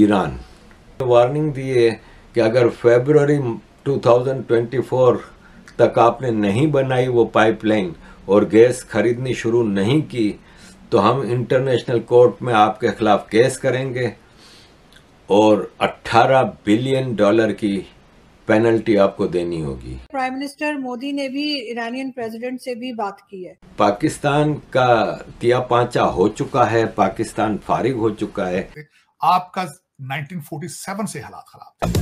Iran warning दी है कि अगर फेबररी 2024 तक आपने नहीं बनाई वो पाइपलाइन और गैस खरीदनी शुरू नहीं की तो हम इंटरनेशनल कोर्ट में आपके खिलाफ केस करेंगे और 18 बिलियन डॉलर की पेनल्टी आपको देनी होगी प्राइम मिनिस्टर मोदी ने भी ईरानियन प्रेसिडेंट से भी बात की है पाकिस्तान का किया पांचा हो चुका है पाकिस्तान फारिग हो चुका है आपका 1947 से हालात खराब थे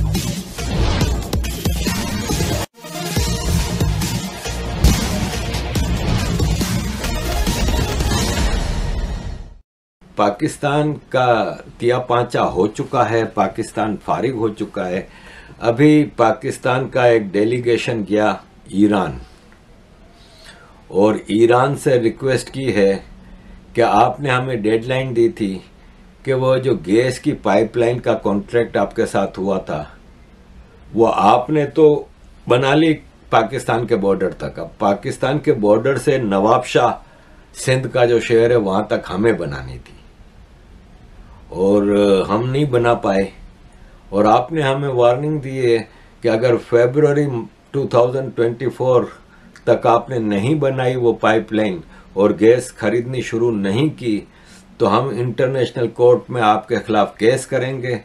पाकिस्तान का किया पांचा हो चुका है पाकिस्तान फारिग हो चुका है अभी पाकिस्तान का एक डेलीगेशन गया ईरान और ईरान से रिक्वेस्ट की है कि आपने हमें डेडलाइन दी थी कि वो जो गैस की पाइपलाइन का कॉन्ट्रैक्ट आपके साथ हुआ था वो आपने तो बना ली पाकिस्तान के बॉर्डर तक अब पाकिस्तान के बॉर्डर से नवाबशाह सिंध का जो शहर है वहां तक हमें बनानी थी और हम नहीं बना पाए और आपने हमें वार्निंग दी है कि अगर फेबररी 2024 तक आपने नहीं बनाई वो पाइपलाइन और गैस खरीदनी शुरू नहीं की तो हम इंटरनेशनल कोर्ट में आपके खिलाफ केस करेंगे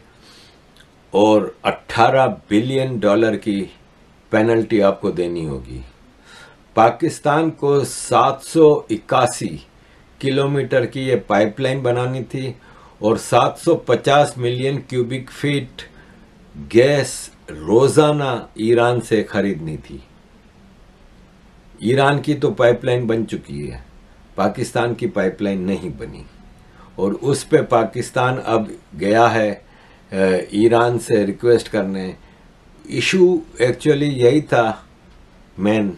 और 18 बिलियन डॉलर की पेनल्टी आपको देनी होगी पाकिस्तान को सात किलोमीटर की ये पाइपलाइन बनानी थी और 750 मिलियन क्यूबिक फीट गैस रोजाना ईरान से खरीदनी थी ईरान की तो पाइपलाइन बन चुकी है पाकिस्तान की पाइपलाइन नहीं बनी और उस पे पाकिस्तान अब गया है ईरान से रिक्वेस्ट करने इशू एक्चुअली यही था मेन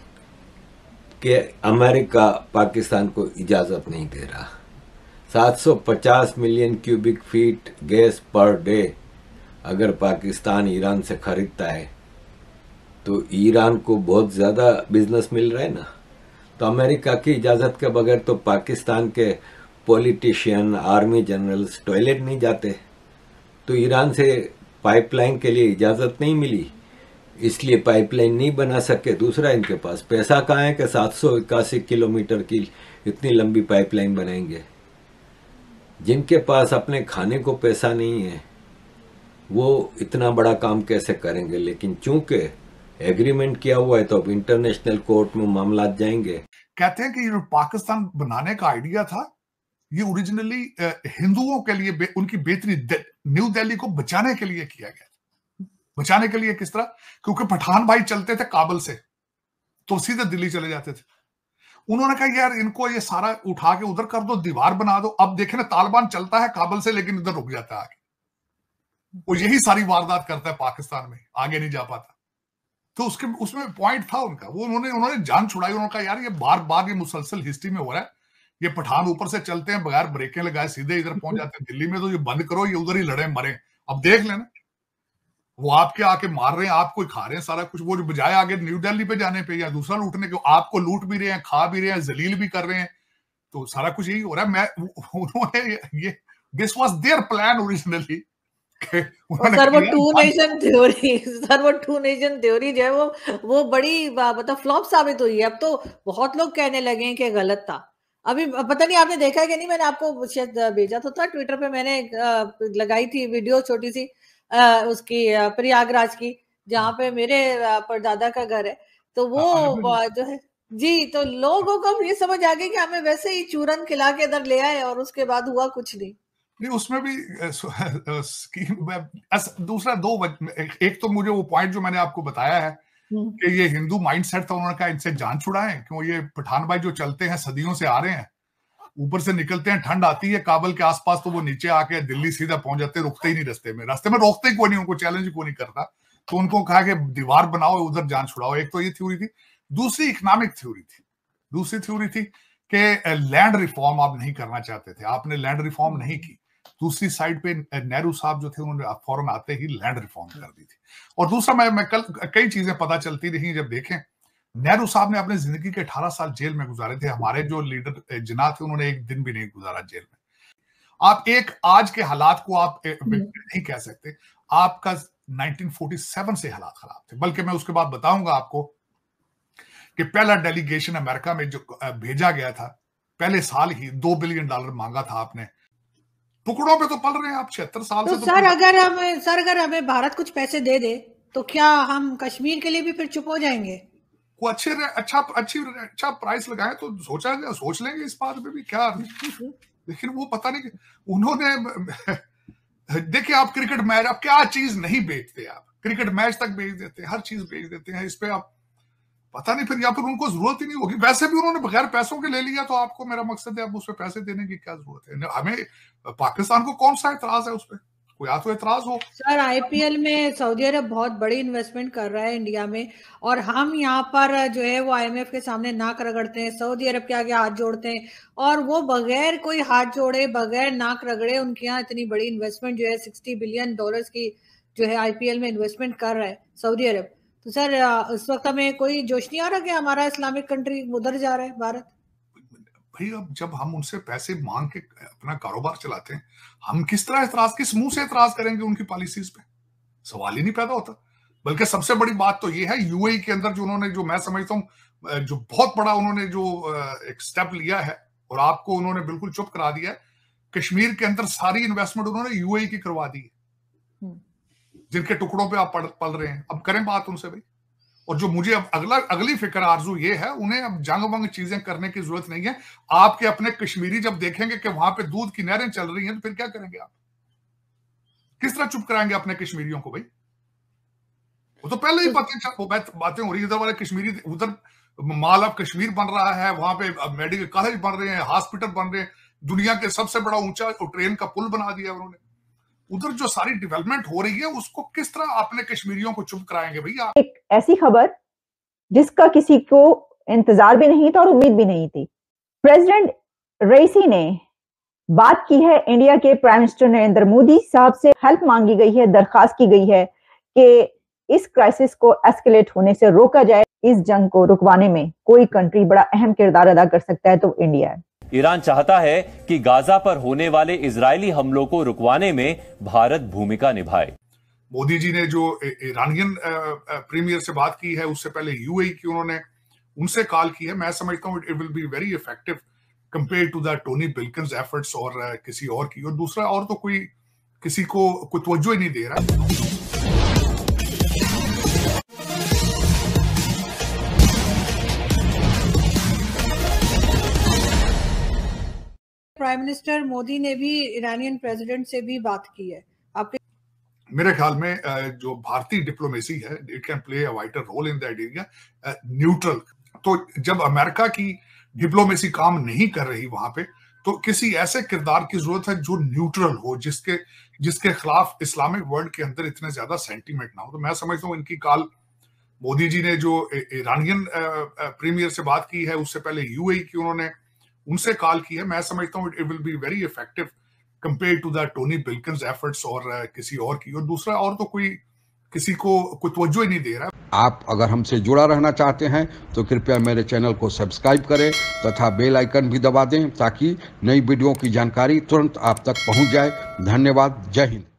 कि अमेरिका पाकिस्तान को इजाज़त नहीं दे रहा 750 million cubic feet gas per day अगर पाकिस्तान ईरान से ख़रीदता है तो ईरान को बहुत ज़्यादा बिजनेस मिल रहा है ना तो अमेरिका की इजाज़त के बगैर तो पाकिस्तान के पॉलिटिशियन आर्मी जनरल्स टॉयलेट नहीं जाते तो ईरान से पाइपलाइन के लिए इजाज़त नहीं मिली इसलिए पाइपलाइन नहीं बना सके दूसरा इनके पास पैसा कहाँ है कि सात सौ इक्यासी किलोमीटर की इतनी लंबी पाइपलाइन बनाएंगे जिनके पास अपने खाने को पैसा नहीं है वो इतना बड़ा काम कैसे करेंगे लेकिन चूंकि एग्रीमेंट किया हुआ है तो अब इंटरनेशनल कोर्ट में मामला जाएंगे कहते हैं कि पाकिस्तान बनाने का आइडिया था ये ओरिजिनली हिंदुओं के लिए उनकी बेहतरी न्यू दिल्ली को बचाने के लिए किया गया बचाने के लिए किस तरह क्योंकि पठान भाई चलते थे काबल से तो सीधे दिल्ली चले जाते थे उन्होंने कहा यार इनको ये सारा उठा के उधर कर दो दीवार बना दो अब देखे ना तालिबान चलता है काबल से लेकिन इधर रुक जाता है आगे वो यही सारी वारदात करता है पाकिस्तान में आगे नहीं जा पाता तो उसके उसमें पॉइंट था उनका वो उन्होंने उन्होंने जान छुड़ाई उन्होंने कहा यार ये बार बार ये मुसलसल हिस्ट्री में हो रहा है ये पठान ऊपर से चलते हैं बगैर ब्रेकें लगाए सीधे इधर पहुंच जाते हैं दिल्ली में तो ये बंद करो ये उधर ही लड़े मरे अब देख लेना वो आपके आके मार रहे हैं आपको खा रहे हैं सारा कुछ वो जो बजाय आगे न्यू दिल्ली पे जाने पे या दूसरा लूटने के आपको लूट भी रहे हैं खा भी रहे हैं जलील भी कर रहे हैं तो सारा कुछ यही हो रहा है मैं उन्होंने ये this was their plan originally sir वो टू नेशन थ्योरी सर वो टू नेशन थ्योरी जो है वो वो बड़ी मतलब फ्लॉप साबित हुई है अब तो बहुत लोग कहने लगे हैं कि गलत था अभी पता नहीं आपने देखा है कि नहीं मैंने आपको शायद भेजा तो था ट्विटर पे मैंने लगाई थी वीडियो छोटी सी उसकी प्रयागराज की जहाँ पे मेरे परदादा का घर है तो वो जो है जी तो लोगों को ये समझ आ गया कि हमें वैसे ही चूरन खिला के इधर ले आए और उसके बाद हुआ कुछ नहीं नहीं उसमें भी दूसरा दो एक तो मुझे वो पॉइंट जो मैंने आपको बताया है हम्म। कि ये हिंदू माइंडसेट था उन्होंने कहा इनसे जान छुड़ाएं क्यों ये पठान भाई जो चलते हैं सदियों से आ रहे हैं ऊपर से निकलते हैं ठंड आती है काबल के आसपास तो वो नीचे आके दिल्ली सीधा पहुंच जाते रुकते ही नहीं रस्ते में रास्ते में रोकते ही कोई नहीं उनको चैलेंज कोई नहीं करता तो उनको कहा कि दीवार बनाओ उधर जान छुड़ाओ एक तो ये थ्योरी थी दूसरी इकोनॉमिक थ्योरी थी दूसरी थ्योरी थी कि लैंड रिफॉर्म आप नहीं करना चाहते थे आपने लैंड रिफॉर्म हम्म। नहीं की दूसरी साइड पे नेहरू साहब जो थे उन्होंने फॉरन आते ही लैंड रिफॉर्म कर दी थी और दूसरा मैं, मैं कल कई चीजें पता चलती रही जब देखें नेहरू साहब ने अपनी जिंदगी के 18 साल जेल में गुजारे थे हमारे जो लीडर जिना थे उन्होंने एक दिन भी नहीं गुजारा जेल में आप एक आज के हालात को आप नहीं कह सकते आपका 1947 से हालात खराब थे बल्कि मैं उसके बाद बताऊंगा आपको कि पहला डेलीगेशन अमेरिका में जो भेजा गया था पहले साल ही दो बिलियन डॉलर मांगा था आपने टुकड़ों पे तो पल रहे हैं आप छिहत्तर साल तो से तो सर अगर हमें सर अगर हमें भारत कुछ पैसे दे दे तो क्या हम कश्मीर के लिए भी फिर चुप हो जाएंगे को अच्छे रहे, अच्छा अच्छी रहे, अच्छा प्राइस लगाए तो सोचा जाए सोच लेंगे इस बात में भी क्या लेकिन वो पता नहीं उन्होंने देखिए आप क्रिकेट मैच आप क्या चीज नहीं बेचते आप क्रिकेट मैच तक बेच देते हैं हर चीज बेच देते हैं इस पे आप पता नहीं फिर या फिर उनको जरूरत ही नहीं होगी वैसे भी उन्होंने बगैर पैसों के ले लिया तो आपको मेरा मकसद है अब उस पर पैसे देने की क्या जरूरत है हमें पाकिस्तान को कौन सा एतराज है उस पर या तो एतराज हो सर आईपीएल में सऊदी अरब बहुत बड़ी इन्वेस्टमेंट कर रहा है इंडिया में और हम यहाँ पर जो है वो आईएमएफ के सामने नाक रगड़ते हैं सऊदी अरब के आगे हाथ जोड़ते हैं और वो बगैर कोई हाथ जोड़े बगैर नाक रगड़े उनके यहाँ इतनी बड़ी इन्वेस्टमेंट जो है सिक्सटी बिलियन डॉलर की जो है आईपीएल में इन्वेस्टमेंट कर रहा है सऊदी अरब तो सर उस वक्त हमें कोई जोश नहीं आ रहा कि हमारा इस्लामिक कंट्री उधर जा रहा है भारत भाई अब जब हम उनसे पैसे मांग के अपना कारोबार चलाते हैं हम किस तरह एतराज किस मुंह से एतराज करेंगे उनकी पॉलिसीज पे सवाल ही नहीं पैदा होता बल्कि सबसे बड़ी बात तो ये है यूएई e के अंदर जो उन्होंने जो मैं समझता हूँ जो बहुत बड़ा उन्होंने जो एक स्टेप लिया है और आपको उन्होंने बिल्कुल चुप करा दिया है कश्मीर के अंदर सारी इन्वेस्टमेंट उन्होंने यूएई e की करवा दी है जिनके टुकड़ों पे आप पल रहे हैं अब करें बात उनसे भाई और जो मुझे अब अगला अगली फिक्र आरजू ये है उन्हें अब जंग वंग चीजें करने की जरूरत नहीं है आपके अपने कश्मीरी जब देखेंगे कि वहां पे दूध की नहरें चल रही हैं तो फिर क्या करेंगे आप किस तरह चुप कराएंगे अपने कश्मीरियों को भाई वो तो पहले ही बातें बातें हो रही इधर वाले कश्मीरी उधर माल अब कश्मीर बन रहा है वहां पे मेडिकल कॉलेज बन रहे हैं हॉस्पिटल बन रहे हैं दुनिया के सबसे बड़ा ऊंचा ट्रेन का पुल बना दिया उन्होंने उधर जो सारी डेवलपमेंट हो रही है उसको किस तरह आपने कश्मीरियों को चुप कराएंगे भैया एक ऐसी खबर जिसका किसी को इंतजार भी नहीं था और उम्मीद भी नहीं थी प्रेसिडेंट रईसी ने बात की है इंडिया के प्राइम मिनिस्टर नरेंद्र मोदी साहब से हेल्प मांगी गई है दरखास्त की गई है कि इस क्राइसिस को एस्केलेट होने से रोका जाए इस जंग को रुकवाने में कोई कंट्री बड़ा अहम किरदार अदा कर सकता है तो इंडिया है ईरान चाहता है कि गाजा पर होने वाले इजरायली हमलों को रुकवाने में भारत भूमिका निभाए मोदी जी ने जो ईरानियन प्रीमियर से बात की है उससे पहले यूएई की उन्होंने उनसे कॉल की है मैं समझता हूँ it will be very effective compare to the Tony Bilkins efforts और किसी और की और दूसरा और तो कोई किसी को कोई तवज्जो ही नहीं दे रहा प्राइम मिनिस्टर मोदी ने भी ईरानियन प्रेसिडेंट से भी बात की है आपके मेरे ख्याल में जो भारतीय डिप्लोमेसी है it can play a wider role in that area neutral तो जब अमेरिका की डिप्लोमेसी काम नहीं कर रही वहां पे तो किसी ऐसे किरदार की जरूरत है जो न्यूट्रल हो जिसके जिसके खिलाफ इस्लामिक वर्ल्ड के अंदर इतने ज्यादा सेंटीमेंट ना हो तो मैं समझता हूँ इनकी काल मोदी जी ने जो ईरानियन प्रीमियर से बात की है उससे पहले यूएई e की उन्होंने उनसे कॉल की है मैं समझता हूँ it will be very effective compare to that Tony Bilkins efforts और किसी और की और दूसरा और तो कोई किसी को कोई तवज्जो ही नहीं दे रहा आप अगर हमसे जुड़ा रहना चाहते हैं तो कृपया मेरे चैनल को सब्सक्राइब करें तथा बेल आइकन भी दबा दें ताकि नई वीडियो की जानकारी तुरंत आप तक पहुंच जाए धन्यवाद जय हिंद